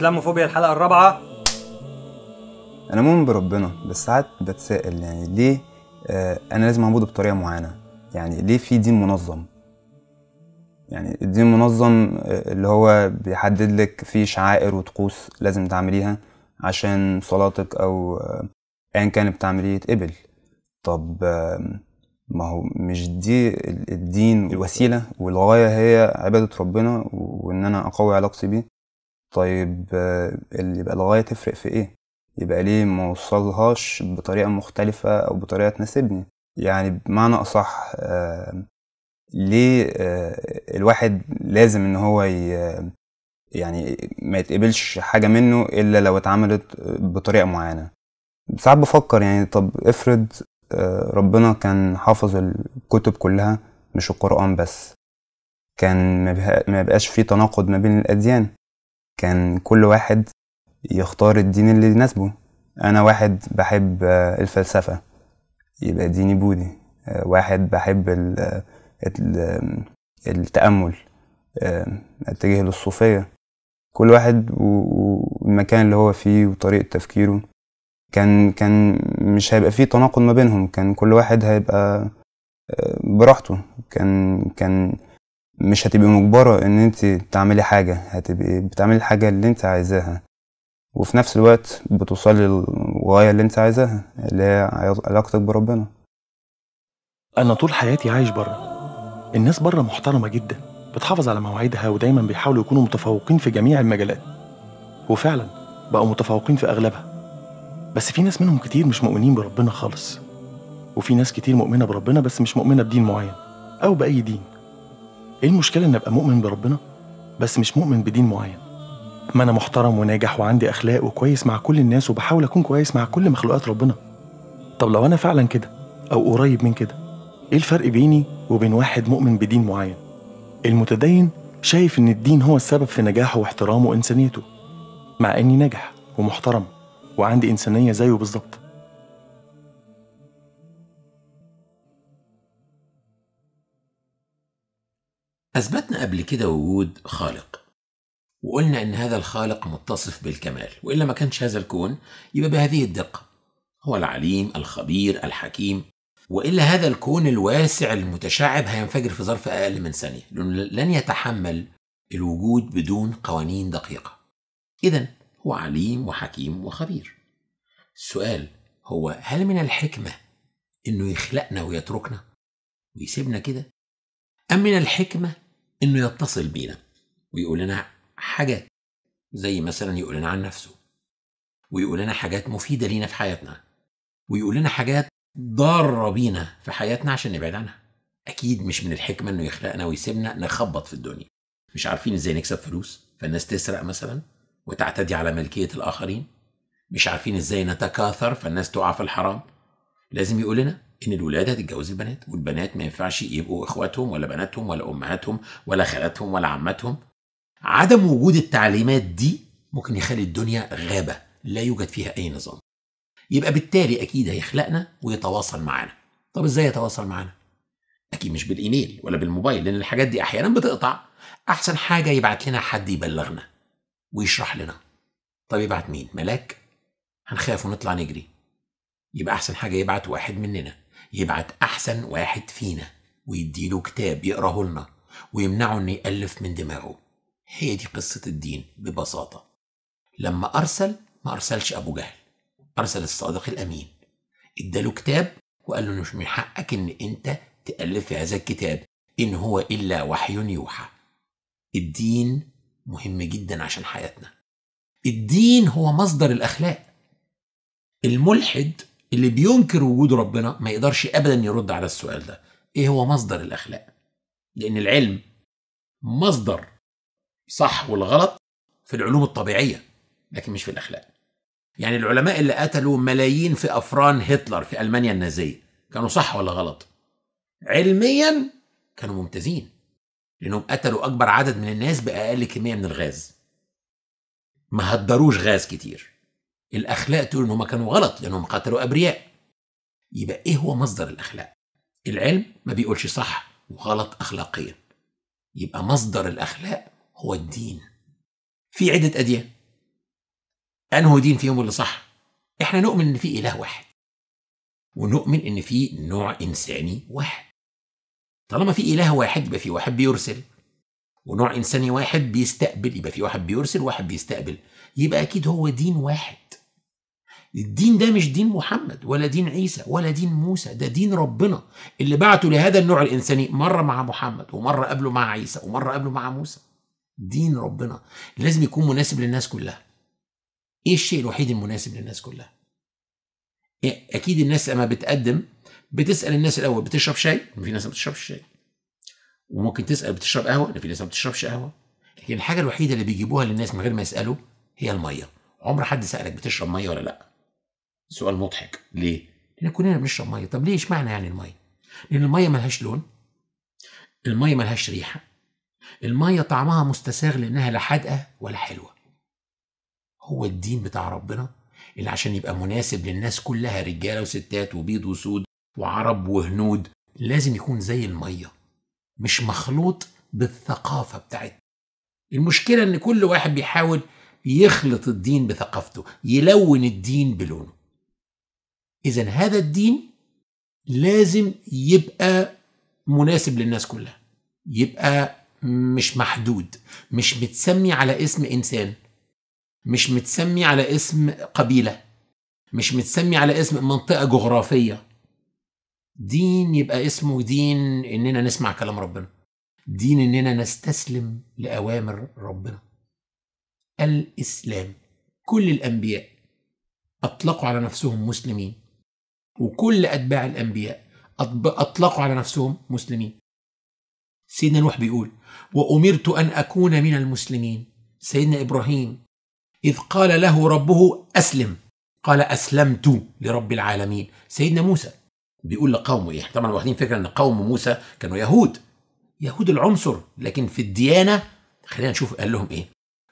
اسلاموفوبيا الحلقه الرابعه انا مؤمن بربنا بس ساعات بتسائل يعني ليه آه انا لازم اعبده بطريقه معينه يعني ليه في دين منظم يعني الدين المنظم آه، اللي هو بيحدد لك في شعائر وطقوس لازم تعمليها عشان صلاتك او آه، ايا كان بتعمليه يتقبل طب آه، ما هو مش دي الدين الوسيله والغايه هي عباده ربنا وان انا اقوي علاقتي بيه طيب اللي آه، يبقى الغاية تفرق في إيه يبقى ليه موصلهاش بطريقة مختلفة أو بطريقة تناسبني يعني بمعنى أصح آه، ليه آه، الواحد لازم إن هو يعني ما يتقبلش حاجة منه إلا لو اتعملت بطريقة معينة ساعات بفكر يعني طب افرض ربنا كان حافظ الكتب كلها مش القرآن بس كان ما بيبقاش فيه تناقض ما بين الأديان كان كل واحد يختار الدين اللي يناسبه أنا واحد بحب آه، الفلسفة يبقى ديني بودي آه، واحد بحب آه، التأمل أتجه للصوفية كل واحد والمكان اللي هو فيه وطريقة تفكيره كان كان مش هيبقى فيه تناقض ما بينهم كان كل واحد هيبقى براحته كان كان مش هتبقي مجبرة ان انت تعملي حاجة هتبقي بتعملي الحاجة اللي انت عايزاها وفي نفس الوقت بتوصلي للغاية اللي انت عايزاها اللي هي علاقتك بربنا انا طول حياتي عايش بره الناس بره محترمة جدا بتحافظ على مواعيدها ودايما بيحاولوا يكونوا متفوقين في جميع المجالات وفعلا بقوا متفوقين في اغلبها بس في ناس منهم كتير مش مؤمنين بربنا خالص وفي ناس كتير مؤمنة بربنا بس مش مؤمنة بدين معين أو بأي دين ايه المشكله ان ابقى مؤمن بربنا بس مش مؤمن بدين معين ما انا محترم وناجح وعندي اخلاق وكويس مع كل الناس وبحاول اكون كويس مع كل مخلوقات ربنا طب لو انا فعلا كده او قريب من كده ايه الفرق بيني وبين واحد مؤمن بدين معين المتدين شايف ان الدين هو السبب في نجاحه واحترامه وانسانيته مع اني ناجح ومحترم وعندي انسانيه زيه بالظبط أثبتنا قبل كده وجود خالق وقلنا إن هذا الخالق متصف بالكمال وإلا ما كانش هذا الكون يبقى بهذه الدقة هو العليم الخبير الحكيم وإلا هذا الكون الواسع المتشعب هينفجر في ظرف أقل من ثانية لأنه لن يتحمل الوجود بدون قوانين دقيقة إذا هو عليم وحكيم وخبير السؤال هو هل من الحكمة إنه يخلقنا ويتركنا ويسيبنا كده أم من الحكمة إنه يتصل بينا ويقول لنا حاجات زي مثلا يقول لنا عن نفسه ويقول لنا حاجات مفيدة لينا في حياتنا ويقول لنا حاجات ضارة بينا في حياتنا عشان نبعد عنها أكيد مش من الحكمة إنه يخلقنا ويسيبنا نخبط في الدنيا مش عارفين إزاي نكسب فلوس فالناس تسرق مثلا وتعتدي على ملكية الآخرين مش عارفين إزاي نتكاثر فالناس تقع في الحرام لازم يقول لنا ان الولاد هتتجوز البنات والبنات ما ينفعش يبقوا اخواتهم ولا بناتهم ولا امهاتهم ولا خالاتهم ولا عماتهم عدم وجود التعليمات دي ممكن يخلي الدنيا غابه لا يوجد فيها اي نظام يبقى بالتالي اكيد هيخلقنا ويتواصل معانا طب ازاي يتواصل معانا اكيد مش بالايميل ولا بالموبايل لان الحاجات دي احيانا بتقطع احسن حاجه يبعت لنا حد يبلغنا ويشرح لنا طب يبعت مين ملاك هنخاف ونطلع نجري يبقى احسن حاجه يبعت واحد مننا يبعت أحسن واحد فينا ويديله كتاب يقراه لنا ويمنعه إنه يألف من دماغه هي دي قصة الدين ببساطة لما أرسل ما أرسلش أبو جهل أرسل الصادق الأمين اداله كتاب وقال له مش من حقك إن أنت تألف في هذا الكتاب إن هو إلا وحي يوحى الدين مهم جدا عشان حياتنا الدين هو مصدر الأخلاق الملحد اللي بينكر وجود ربنا ما يقدرش ابدا يرد على السؤال ده ايه هو مصدر الاخلاق لان العلم مصدر صح والغلط في العلوم الطبيعيه لكن مش في الاخلاق يعني العلماء اللي قتلوا ملايين في افران هتلر في المانيا النازيه كانوا صح ولا غلط علميا كانوا ممتازين لانهم قتلوا اكبر عدد من الناس باقل كميه من الغاز ما هدروش غاز كتير الاخلاق تقول ان هم كانوا غلط لانهم قتلوا ابرياء يبقى ايه هو مصدر الاخلاق العلم ما بيقولش صح وغلط اخلاقيا يبقى مصدر الاخلاق هو الدين في عده اديان انه دين فيهم اللي صح احنا نؤمن ان في اله واحد ونؤمن ان في نوع انساني واحد طالما في اله واحد يبقى في واحد بيرسل ونوع انساني واحد بيستقبل يبقى في واحد بيرسل وواحد بيستقبل يبقى اكيد هو دين واحد الدين ده مش دين محمد ولا دين عيسى ولا دين موسى ده دين ربنا اللي بعته لهذا النوع الإنساني مرة مع محمد ومرة قبله مع عيسى ومرة قبله مع موسى دين ربنا لازم يكون مناسب للناس كلها ايه الشيء الوحيد المناسب للناس كلها إيه، اكيد الناس لما بتقدم بتسال الناس الاول بتشرب شاي في ناس ما بتشربش شاي وممكن تسال بتشرب قهوه في ناس ما بتشربش قهوه لكن الحاجه الوحيده اللي بيجيبوها للناس من غير ما يسالوا هي الميه عمر حد سالك بتشرب ميه ولا لا سؤال مضحك ليه؟ لان كلنا بنشرب ميه طب ليه اشمعنى يعني الميه؟ لان الميه ملهاش لون الميه ملهاش ريحه الميه طعمها مستساغ لانها لا حادقه ولا حلوه هو الدين بتاع ربنا اللي عشان يبقى مناسب للناس كلها رجاله وستات وبيض وسود وعرب وهنود لازم يكون زي الميه مش مخلوط بالثقافه بتاعتنا المشكله ان كل واحد بيحاول يخلط الدين بثقافته يلون الدين بلونه إذا هذا الدين لازم يبقى مناسب للناس كلها يبقى مش محدود مش متسمي على اسم إنسان مش متسمي على اسم قبيلة مش متسمي على اسم منطقة جغرافية دين يبقى اسمه دين إننا نسمع كلام ربنا دين إننا نستسلم لأوامر ربنا الإسلام كل الأنبياء أطلقوا على نفسهم مسلمين وكل أتباع الأنبياء أطلقوا على نفسهم مسلمين سيدنا نوح بيقول وأمرت أن أكون من المسلمين سيدنا إبراهيم إذ قال له ربه أسلم قال أسلمت لرب العالمين سيدنا موسى بيقول لقومه إيه طبعا واخدين فكرة أن قوم موسى كانوا يهود يهود العنصر لكن في الديانة خلينا نشوف قال لهم إيه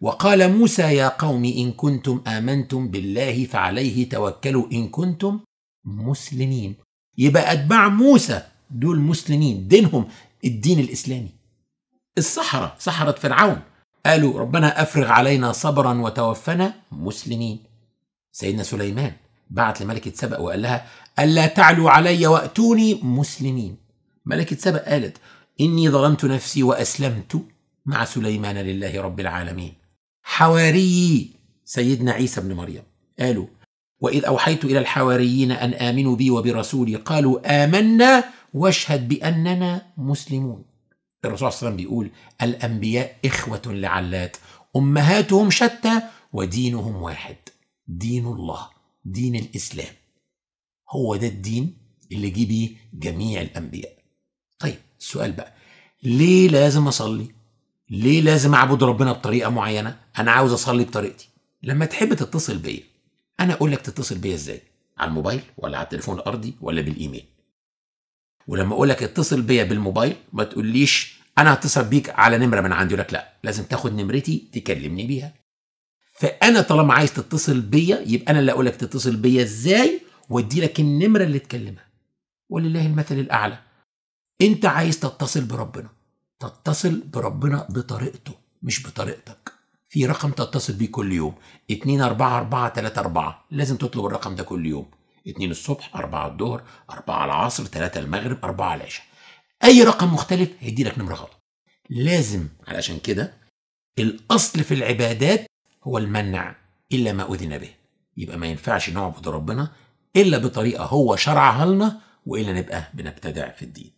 وقال موسى يا قوم إن كنتم آمنتم بالله فعليه توكلوا إن كنتم مسلمين يبقى أتباع موسى دول مسلمين دينهم الدين الإسلامي الصحراء صحراء فرعون قالوا ربنا أفرغ علينا صبرا وتوفنا مسلمين سيدنا سليمان بعت لملكة سبأ وقال لها ألا تعلوا علي وأتوني مسلمين ملكة سبأ قالت إني ظلمت نفسي وأسلمت مع سليمان لله رب العالمين حواري سيدنا عيسى بن مريم قالوا وإذ أوحيت إلى الحواريين أن آمنوا بي وبرسولي قالوا آمنا واشهد بأننا مسلمون الرسول صلى الله عليه وسلم بيقول الأنبياء إخوة لعلات أمهاتهم شتى ودينهم واحد دين الله دين الإسلام هو ده الدين اللي جه بيه جميع الأنبياء طيب السؤال بقى ليه لازم أصلي ليه لازم أعبد ربنا بطريقة معينة أنا عاوز أصلي بطريقتي لما تحب تتصل بيا انا اقول لك تتصل بيا ازاي على الموبايل ولا على التليفون الارضي ولا بالايميل ولما اقول لك اتصل بيا بالموبايل ما تقوليش انا هتصل بيك على نمره من عندي لك لا لازم تاخد نمرتي تكلمني بيها فانا طالما عايز تتصل بيا يبقى انا اللي اقول لك تتصل بيا ازاي وادي لك النمره اللي تكلمها ولله المثل الاعلى انت عايز تتصل بربنا تتصل بربنا بطريقته مش بطريقتك في رقم تتصل بيه كل يوم 2 4 4 3 4 لازم تطلب الرقم ده كل يوم 2 الصبح 4 الظهر 4 العصر 3 المغرب 4 العشاء اي رقم مختلف هيدي لك نمره غلط لازم علشان كده الاصل في العبادات هو المنع الا ما اذن به يبقى ما ينفعش نعبد ربنا الا بطريقه هو شرعها لنا والا نبقى بنبتدع في الدين